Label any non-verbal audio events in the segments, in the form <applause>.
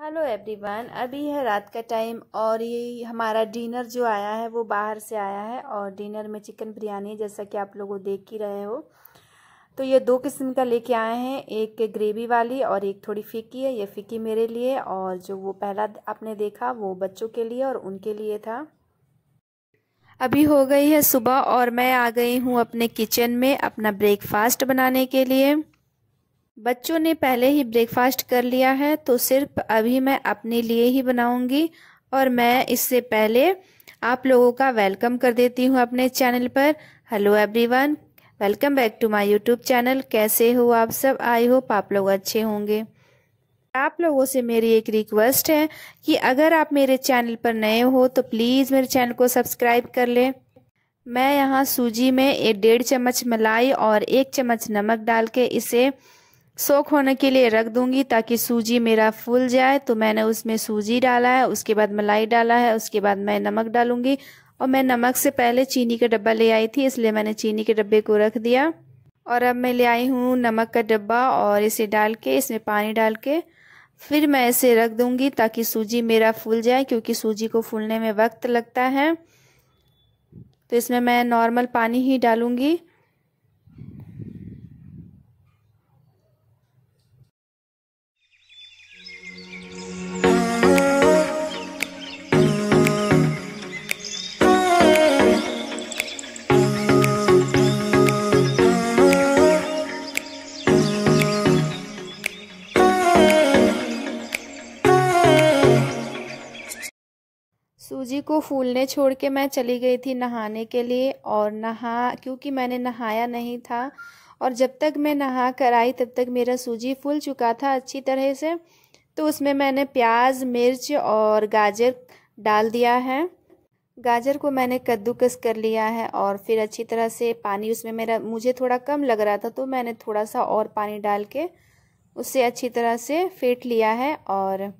hello everyone अभी है रात का टाइम और ये हमारा डिनर जो आया है वो बाहर से आया है और डिनर में चिकन बिरयानी जैसा कि आप लोगों देख ही रहे हो तो ये दो किस्म का लेके आए हैं एक ग्रेवी वाली और एक थोड़ी फीकी है ये फीकी मेरे लिए और जो वो पहला आपने देखा वो बच्चों के लिए और उनके लिए था अभी हो गई है सुबह और मैं आ गई हूँ अपने किचन में अपना ब्रेकफास्ट बनाने के लिए बच्चों ने पहले ही ब्रेकफास्ट कर लिया है तो सिर्फ अभी मैं अपने लिए ही बनाऊंगी और मैं इससे पहले आप लोगों का वेलकम कर देती हूँ अपने चैनल पर hello everyone welcome back to my YouTube channel कैसे हो आप सब आई होप आप लोग अच्छे होंगे आप लोगों से मेरी एक रिक्वेस्ट है कि अगर आप मेरे चैनल पर नए हो तो प्लीज़ मेरे चैनल को सब्सक्राइब कर लें मैं यहाँ सूजी में एक डेढ़ चम्मच मलाई और एक चम्मच नमक डाल के इसे सोख होने के लिए रख दूंगी ताकि सूजी मेरा फूल जाए तो मैंने उसमें सूजी डाला है उसके बाद मलाई डाला है उसके बाद मैं नमक डालूंगी और मैं नमक से पहले चीनी का डब्बा ले आई थी इसलिए मैंने चीनी के डब्बे को रख दिया और अब मैं ले आई हूँ नमक का डब्बा और इसे डाल के इसमें पानी डाल के फिर मैं इसे रख दूंगी ताकि सूजी मेरा फूल जाए क्योंकि सूजी को फूलने में वक्त लगता है तो इसमें मैं नॉर्मल पानी ही डालूंगी को फूलने छोड़ के मैं चली गई थी नहाने के लिए और नहा क्योंकि मैंने नहाया नहीं था और जब तक मैं नहा कर आई तब तक मेरा सूजी फूल चुका था अच्छी तरह से तो उसमें मैंने प्याज मिर्च और गाजर डाल दिया है गाजर को मैंने कद्दूकस कर लिया है और फिर अच्छी तरह से पानी उसमें मेरा मुझे थोड़ा कम लग रहा था तो मैंने थोड़ा सा और पानी डाल के उसे अच्छी तरह से फेंट लिया है और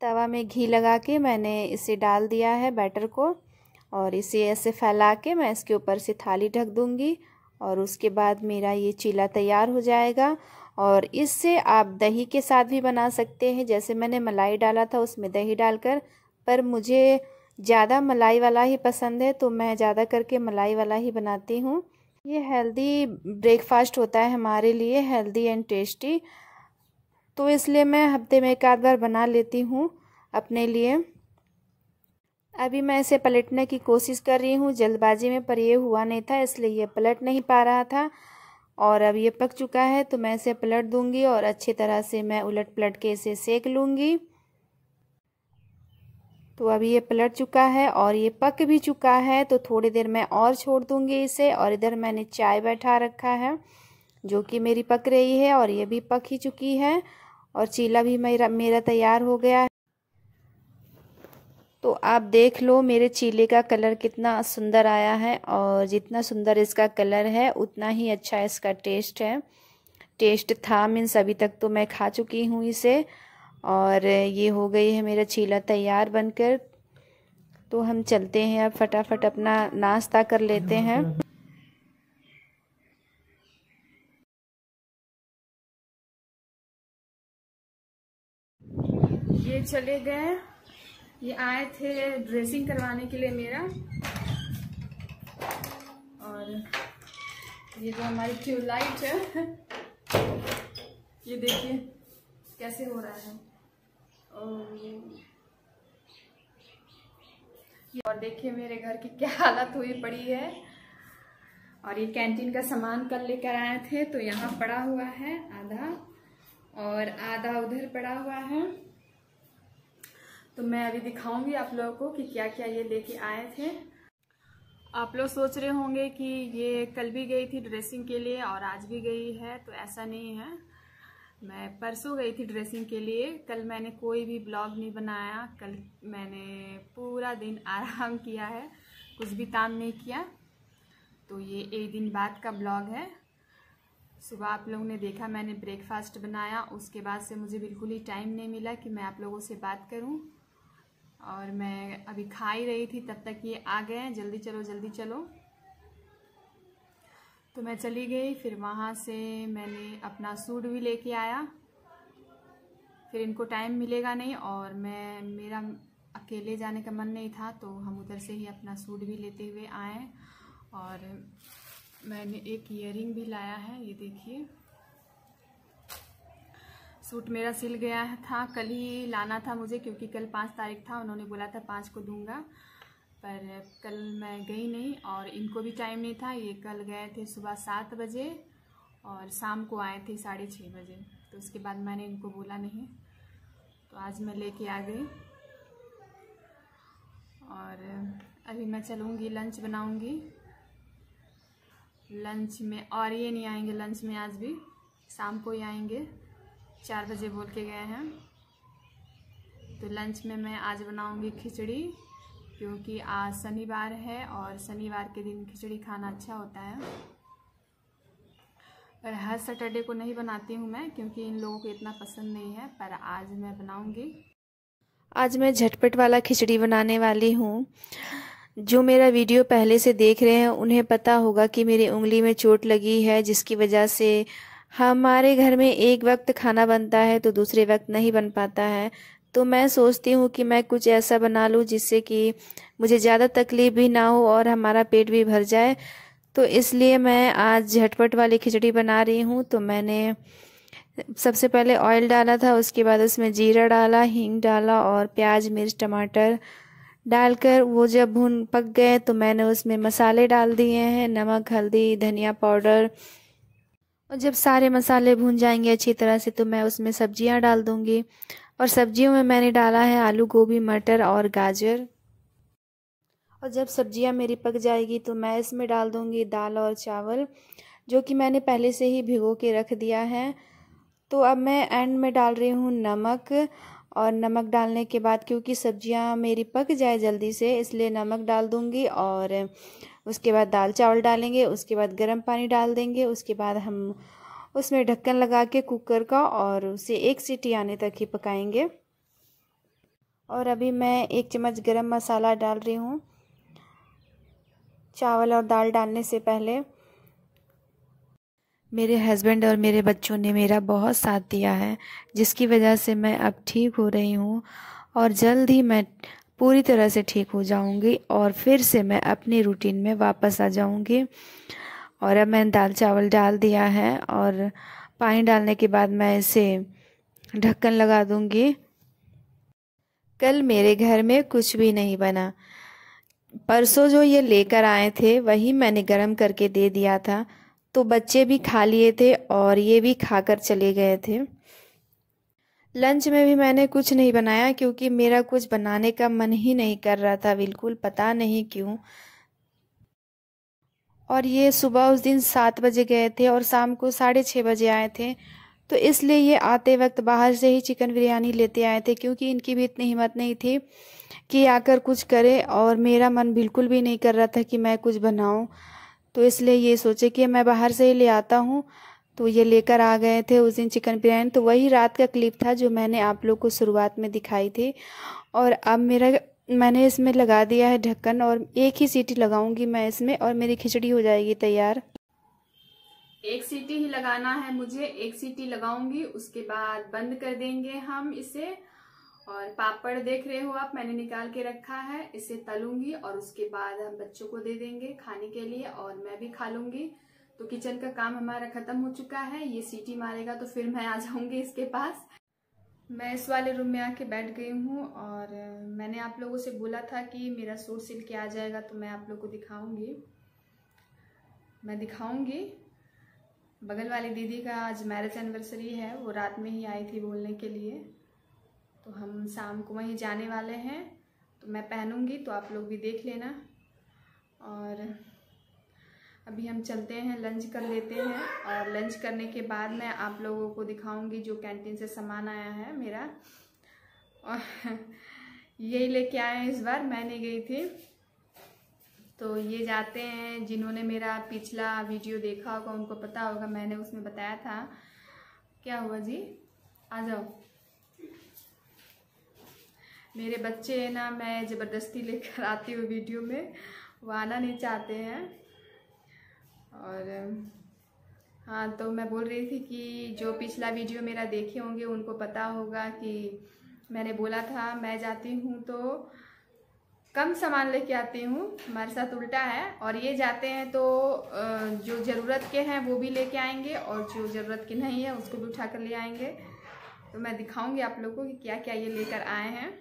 तवा में घी लगा के मैंने इसे डाल दिया है बैटर को और इसे ऐसे फैला के मैं इसके ऊपर से थाली ढक दूँगी और उसके बाद मेरा ये चीला तैयार हो जाएगा और इससे आप दही के साथ भी बना सकते हैं जैसे मैंने मलाई डाला था उसमें दही डालकर पर मुझे ज़्यादा मलाई वाला ही पसंद है तो मैं ज़्यादा करके मलाई वाला ही बनाती हूँ ये हेल्दी ब्रेकफास्ट होता है हमारे लिए हेल्दी एंड टेस्टी तो इसलिए मैं हफ्ते में एक आध बार बना लेती हूँ अपने लिए अभी मैं इसे पलटने की कोशिश कर रही हूँ जल्दबाजी में पर यह हुआ नहीं था इसलिए ये पलट नहीं पा रहा था और अब ये पक चुका है तो मैं इसे पलट दूँगी और अच्छी तरह से मैं उलट पलट के इसे सेक लूँगी तो अभी ये पलट चुका है और ये पक भी चुका है तो थोड़ी देर मैं और छोड़ दूँगी इसे और इधर मैंने चाय बैठा रखा है जो कि मेरी पक रही है और ये भी पक ही चुकी है और चीला भी मेरा मेरा तैयार हो गया है तो आप देख लो मेरे चीले का कलर कितना सुंदर आया है और जितना सुंदर इसका कलर है उतना ही अच्छा इसका टेस्ट है टेस्ट था मीन्स अभी तक तो मैं खा चुकी हूँ इसे और ये हो गई है मेरा चीला तैयार बनकर तो हम चलते हैं अब फटाफट अपना नाश्ता कर लेते हैं चले गए ये आए थे ड्रेसिंग करवाने के लिए मेरा और ये जो तो हमारी ट्यूबलाइट है ये देखिए कैसे हो रहा है और देखिए मेरे घर की क्या हालत हुई पड़ी है और ये कैंटीन का सामान कल लेकर आए थे तो यहाँ पड़ा हुआ है आधा और आधा उधर पड़ा हुआ है तो मैं अभी दिखाऊंगी आप लोगों को कि क्या क्या ये लेके आए थे आप लोग सोच रहे होंगे कि ये कल भी गई थी ड्रेसिंग के लिए और आज भी गई है तो ऐसा नहीं है मैं परसों गई थी ड्रेसिंग के लिए कल मैंने कोई भी ब्लॉग नहीं बनाया कल मैंने पूरा दिन <laughs> आराम किया है कुछ भी काम नहीं किया तो ये एक दिन बाद का ब्लॉग है सुबह आप लोगों ने देखा मैंने ब्रेकफास्ट बनाया उसके बाद से मुझे बिल्कुल ही टाइम नहीं मिला कि मैं आप लोगों से बात करूं और मैं अभी खा ही रही थी तब तक ये आ गए जल्दी चलो जल्दी चलो तो मैं चली गई फिर वहाँ से मैंने अपना सूट भी लेके आया फिर इनको टाइम मिलेगा नहीं और मैं मेरा अकेले जाने का मन नहीं था तो हम उधर से ही अपना सूट भी लेते हुए आए और मैंने एक इयरिंग भी लाया है ये देखिए सूट मेरा सिल गया था कल ही लाना था मुझे क्योंकि कल पाँच तारीख था उन्होंने बोला था पाँच को दूंगा पर कल मैं गई नहीं और इनको भी टाइम नहीं था ये कल गए थे सुबह सात बजे और शाम को आए थे साढ़े छः बजे तो उसके बाद मैंने इनको बोला नहीं तो आज मैं लेके आ गई और अभी मैं चलूँगी लंच बनाऊँगी लंच में और ये नहीं आएंगे लंच में आज भी शाम को ही आएंगे चार बजे बोल के गए हैं तो लंच में मैं आज बनाऊंगी खिचड़ी क्योंकि आज शनिवार है और शनिवार के दिन खिचड़ी खाना अच्छा होता है पर हर सैटरडे को नहीं बनाती हूँ मैं क्योंकि इन लोगों को इतना पसंद नहीं है पर आज मैं बनाऊंगी आज मैं झटपट वाला खिचड़ी बनाने वाली हूँ जो मेरा वीडियो पहले से देख रहे हैं उन्हें पता होगा कि मेरी उंगली में चोट लगी है जिसकी वजह से हमारे घर में एक वक्त खाना बनता है तो दूसरे वक्त नहीं बन पाता है तो मैं सोचती हूँ कि मैं कुछ ऐसा बना लूँ जिससे कि मुझे ज़्यादा तकलीफ़ भी ना हो और हमारा पेट भी भर जाए तो इसलिए मैं आज झटपट वाली खिचड़ी बना रही हूँ तो मैंने सबसे पहले ऑयल डाला था उसके बाद उसमें जीरा डाला हींग डाला और प्याज मिर्च टमाटर डालकर वो जब भून पक गए तो मैंने उसमें मसाले डाल दिए हैं नमक हल्दी धनिया पाउडर और जब सारे मसाले भून जाएंगे अच्छी तरह से तो मैं उसमें सब्जियां डाल दूंगी और सब्जियों में मैंने डाला है आलू गोभी मटर और गाजर और जब सब्जियां मेरी पक जाएगी तो मैं इसमें डाल दूंगी दाल और चावल जो कि मैंने पहले से ही भिगो के रख दिया है तो अब मैं एंड में डाल रही हूँ नमक और नमक डालने के बाद क्योंकि सब्जियां मेरी पक जाए जल्दी से इसलिए नमक डाल दूंगी और उसके बाद दाल चावल डालेंगे उसके बाद गर्म पानी डाल देंगे उसके बाद हम उसमें ढक्कन लगा के कुकर का और उसे एक सीटी आने तक ही पकाएंगे और अभी मैं एक चम्मच गरम मसाला डाल रही हूँ चावल और दाल डालने से पहले मेरे हस्बैंड और मेरे बच्चों ने मेरा बहुत साथ दिया है जिसकी वजह से मैं अब ठीक हो रही हूँ और जल्द ही मैं पूरी तरह से ठीक हो जाऊंगी और फिर से मैं अपनी रूटीन में वापस आ जाऊंगी और अब मैंने दाल चावल डाल दिया है और पानी डालने के बाद मैं इसे ढक्कन लगा दूंगी कल मेरे घर में कुछ भी नहीं बना परसों जो ये लेकर आए थे वही मैंने गर्म करके दे दिया था तो बच्चे भी खा लिए थे और ये भी खाकर चले गए थे लंच में भी मैंने कुछ नहीं बनाया क्योंकि मेरा कुछ बनाने का मन ही नहीं कर रहा था बिल्कुल पता नहीं क्यों और ये सुबह उस दिन सात बजे गए थे और शाम को साढ़े छः बजे आए थे तो इसलिए ये आते वक्त बाहर से ही चिकन बिरयानी लेते आए थे क्योंकि इनकी भी इतनी हिम्मत नहीं थी कि आकर कुछ करे और मेरा मन बिल्कुल भी नहीं कर रहा था कि मैं कुछ बनाऊं तो इसलिए ये सोचे कि मैं बाहर से ही ले आता हूँ तो ये लेकर आ गए थे उस दिन चिकन बिरयानी तो वही रात का क्लिप था जो मैंने आप लोग को शुरुआत में दिखाई थी और अब मेरा मैंने इसमें लगा दिया है ढक्कन और एक ही सीटी लगाऊंगी मैं इसमें और मेरी खिचड़ी हो जाएगी तैयार एक सीटी ही लगाना है मुझे एक सीटी लगाऊंगी उसके बाद बंद कर देंगे हम इसे और पापड़ देख रहे हो आप मैंने निकाल के रखा है इसे तलूंगी और उसके बाद हम बच्चों को दे देंगे खाने के लिए और मैं भी खा लूंगी तो किचन का काम हमारा खत्म हो चुका है ये सीटी मारेगा तो फिर मैं आ जाऊंगी इसके पास मैं इस वाले रूम में आके बैठ गई हूँ और मैंने आप लोगों से बोला था कि मेरा सूट सिल के आ जाएगा तो मैं आप लोग को दिखाऊंगी मैं दिखाऊंगी बगल वाली दीदी का आज मैरिज एनिवर्सरी है वो रात में ही आई थी बोलने के लिए तो हम शाम को वहीं जाने वाले हैं तो मैं पहनूंगी तो आप लोग भी देख लेना और अभी हम चलते हैं लंच कर लेते हैं और लंच करने के बाद मैं आप लोगों को दिखाऊंगी जो कैंटीन से सामान आया है मेरा और <laughs> यही लेके आए हैं इस बार मैं नहीं गई थी तो ये जाते हैं जिन्होंने मेरा पिछला वीडियो देखा होगा उनको पता होगा मैंने उसमें बताया था क्या हुआ जी आ जाओ मेरे बच्चे ना मैं ज़बरदस्ती लेकर आती हूँ वीडियो में वो आना नहीं चाहते हैं और हाँ तो मैं बोल रही थी कि जो पिछला वीडियो मेरा देखे होंगे उनको पता होगा कि मैंने बोला था मैं जाती हूँ तो कम सामान लेके आती हूँ हमारे साथ उल्टा है और ये जाते हैं तो जो ज़रूरत के हैं वो भी लेके आएंगे और जो ज़रूरत के नहीं है उसको भी उठा कर ले आएंगे तो मैं दिखाऊंगी आप लोग को कि क्या क्या ये लेकर आए हैं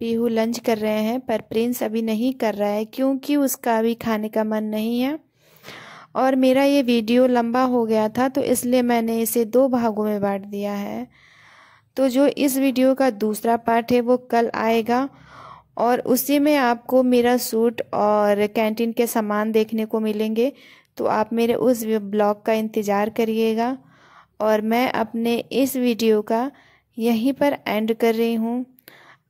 पीहू लंच कर रहे हैं पर प्रिंस अभी नहीं कर रहा है क्योंकि उसका अभी खाने का मन नहीं है और मेरा ये वीडियो लंबा हो गया था तो इसलिए मैंने इसे दो भागों में बांट दिया है तो जो इस वीडियो का दूसरा पार्ट है वो कल आएगा और उसी में आपको मेरा सूट और कैंटीन के सामान देखने को मिलेंगे तो आप मेरे उस ब्लॉग का इंतज़ार करिएगा और मैं अपने इस वीडियो का यहीं पर एंड कर रही हूँ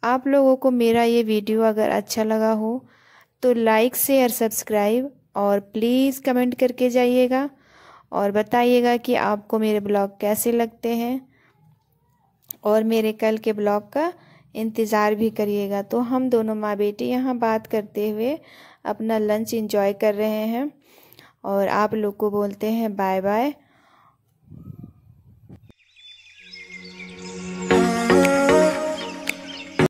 आप लोगों को मेरा ये वीडियो अगर अच्छा लगा हो तो लाइक शेयर सब्सक्राइब और प्लीज़ कमेंट करके जाइएगा और बताइएगा कि आपको मेरे ब्लॉग कैसे लगते हैं और मेरे कल के ब्लॉग का इंतज़ार भी करिएगा तो हम दोनों माँ बेटी यहाँ बात करते हुए अपना लंच इंजॉय कर रहे हैं और आप लोग को बोलते हैं बाय बाय